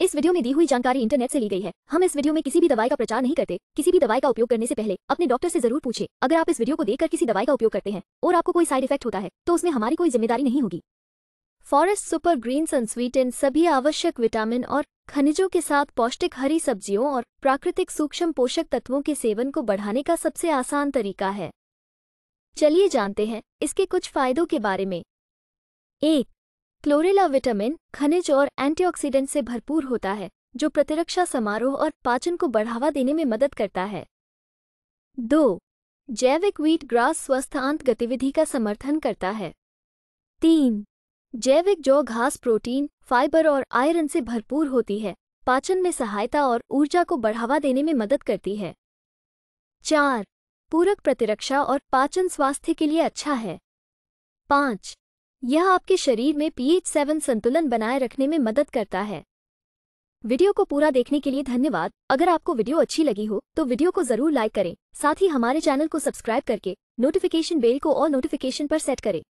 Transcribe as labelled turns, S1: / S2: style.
S1: इस वीडियो में दी हुई जानकारी इंटरनेट से ली गई है हम इस वीडियो में किसी भी दवाई का प्रचार नहीं करते किसी भी दवाई का उपयोग करने से पहले अपने डॉक्टर से जरूर पूछे अगर आप इस वीडियो को देखकर किसी दवाई का उपयोग करते हैं और आपको कोई साइड इफेक्ट होता है तो उसमें हमारी कोई जिम्मेदारी नहीं होगी फॉरेस्ट सुपर ग्रीन इन सभी आवश्यक विटामिन और खनिजों के साथ पौष्टिक हरी सब्जियों और प्राकृतिक सूक्ष्म पोषक तत्वों के सेवन को बढ़ाने का सबसे आसान तरीका है चलिए जानते हैं इसके कुछ फायदों के बारे में एक क्लोरेला विटामिन खनिज और एंटीऑक्सीडेंट से भरपूर होता है जो प्रतिरक्षा समारोह और पाचन को बढ़ावा देने में मदद करता है दो जैविक व्हीट ग्रास स्वस्थ आंत गतिविधि का समर्थन करता है तीन जैविक जौ घास प्रोटीन फाइबर और आयरन से भरपूर होती है पाचन में सहायता और ऊर्जा को बढ़ावा देने में मदद करती है चार पूरक प्रतिरक्षा और पाचन स्वास्थ्य के लिए अच्छा है पाँच यह आपके शरीर में पीएच सेवन संतुलन बनाए रखने में मदद करता है वीडियो को पूरा देखने के लिए धन्यवाद अगर आपको वीडियो अच्छी लगी हो तो वीडियो को जरूर लाइक करें साथ ही हमारे चैनल को सब्सक्राइब करके नोटिफिकेशन बेल को और नोटिफिकेशन पर सेट करें